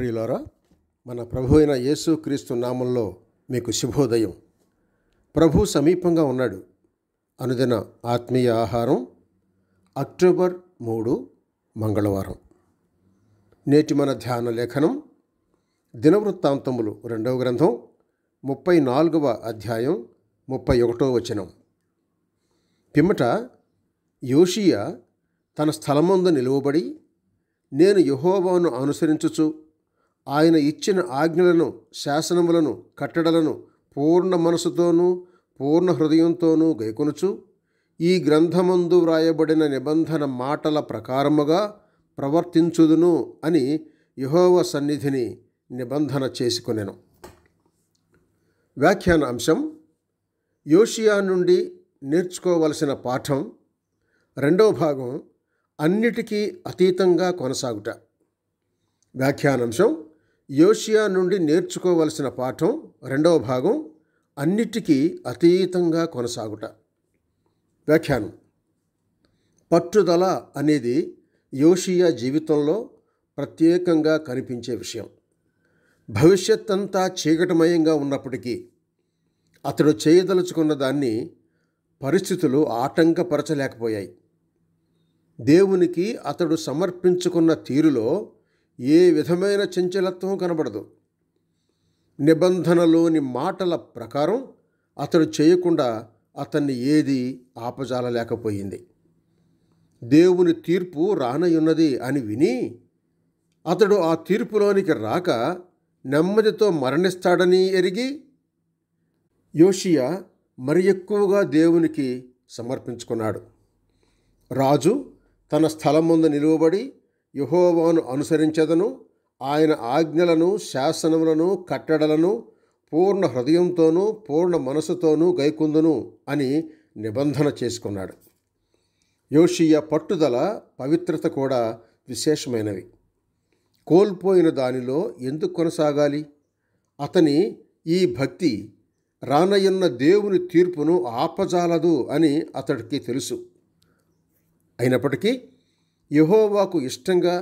ప్రియులారా మన ప్రభు అయిన యేసుక్రీస్తు నామంలో మీకు శుభోదయం ప్రభు సమీపంగా ఉన్నాడు అనుదిన ఆత్మీయ ఆహారం అక్టోబర్ మూడు మంగళవారం నేటి మన ధ్యాన లేఖనం దినవృత్తాంతములు రెండవ గ్రంథం ముప్పై నాలుగవ అధ్యాయం ముప్పై ఒకటో వచనం పిమ్మట యోషియా తన స్థలమందు నిలువబడి నేను యహోబాను అనుసరించుచు ఆయన ఇచ్చిన ఆజ్ఞలను శాసనములను కట్టడలను పూర్ణ మనసుతోనూ పూర్ణ హృదయంతోనూ గైకొనుచు ఈ గ్రంథమందు వ్రాయబడిన నిబంధన మాటల ప్రకారముగా ప్రవర్తించుదును అని యహోవ సన్నిధిని నిబంధన చేసుకునేను వ్యాఖ్యాన అంశం యోషియా నుండి నేర్చుకోవలసిన పాఠం రెండవ భాగం అన్నిటికీ అతీతంగా కొనసాగుట వ్యాఖ్యానాంశం యోషియా నుండి నేర్చుకోవలసిన పాఠం రెండవ భాగం అన్నిటికీ అతీతంగా కొనసాగుట వ్యాఖ్యానం పట్టుదల అనేది యోషియా జీవితంలో ప్రత్యేకంగా కనిపించే విషయం భవిష్యత్తంతా చీకటమయంగా ఉన్నప్పటికీ అతడు చేయదలుచుకున్న దాన్ని పరిస్థితులు ఆటంకపరచలేకపోయాయి దేవునికి అతడు సమర్పించుకున్న తీరులో ఏ విధమైన చంచలత్వం కనబడదు నిబంధనలోని మాటల ప్రకారం అతడు చేయకుండా అతన్ని ఏది ఆపజాలలేకపోయింది దేవుని తీర్పు రానయున్నది అని విని అతడు ఆ తీర్పులోనికి రాక నెమ్మదితో మరణిస్తాడని ఎరిగి యోషియా మరి ఎక్కువగా దేవునికి సమర్పించుకున్నాడు రాజు తన స్థలం ముందు నిలువబడి యహోవాను అనుసరించదను ఆయన ఆజ్ఞలను శాసనములను కట్టడలను పూర్ణ హృదయంతోనూ పూర్ణ మనసుతోనూ గైకుందును అని నిబంధన చేసుకున్నాడు యోషియ పట్టుదల పవిత్రత కూడా విశేషమైనవి కోల్పోయిన దానిలో ఎందుకు కొనసాగాలి అతని ఈ భక్తి రానయ్యున్న దేవుని తీర్పును ఆపజాలదు అని అతడికి తెలుసు అయినప్పటికీ యహోవాకు ఇష్టంగా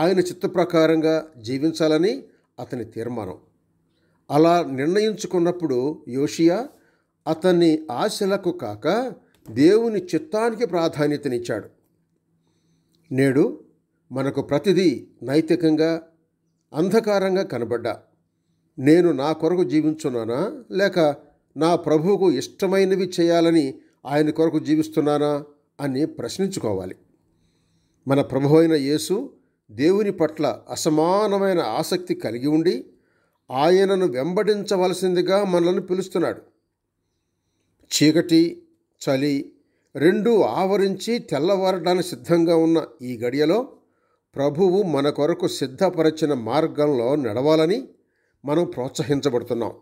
ఆయన చిత్త ప్రకారంగా జీవించాలని అతని తీర్మానం అలా నిర్ణయించుకున్నప్పుడు యోషియా అతన్ని ఆశలకు కాక దేవుని చిత్తానికి ప్రాధాన్యతనిచ్చాడు నేడు మనకు ప్రతిదీ నైతికంగా అంధకారంగా కనబడ్డా నేను నా కొరకు జీవించున్నానా లేక నా ప్రభువుకు ఇష్టమైనవి చేయాలని ఆయన కొరకు జీవిస్తున్నానా అని ప్రశ్నించుకోవాలి మన ప్రభు అయిన యేసు దేవుని పట్ల అసమానమైన ఆసక్తి కలిగి ఉండి ఆయనను వెంబడించవలసిందిగా మనల్ని పిలుస్తున్నాడు చీకటి చలి రెండూ ఆవరించి తెల్లవారడానికి సిద్ధంగా ఉన్న ఈ గడియలో ప్రభువు మన కొరకు సిద్ధపరచిన మార్గంలో నడవాలని మనం ప్రోత్సహించబడుతున్నాం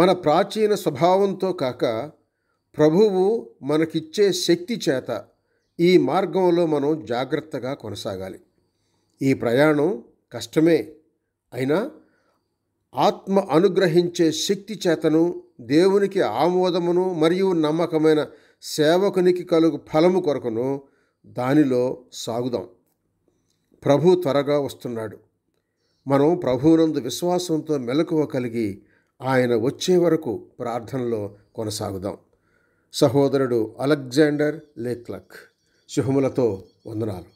మన ప్రాచీన స్వభావంతో కాక ప్రభువు మనకిచ్చే శక్తి చేత ఈ మార్గంలో మనం జాగ్రత్తగా కొనసాగాలి ఈ ప్రయాణం కష్టమే అయినా ఆత్మ అనుగ్రహించే శక్తి చేతను దేవునికి ఆమోదమును మరియు నమ్మకమైన సేవకునికి కలుగు ఫలము కొరకును దానిలో సాగుదాం ప్రభు త్వరగా వస్తున్నాడు మనం ప్రభువునందు విశ్వాసంతో మెలకువ కలిగి ఆయన వచ్చే వరకు ప్రార్థనలో కొనసాగుదాం సహోదరుడు అలెగ్జాండర్ లేక్లక్ శుభములతో వందనాలు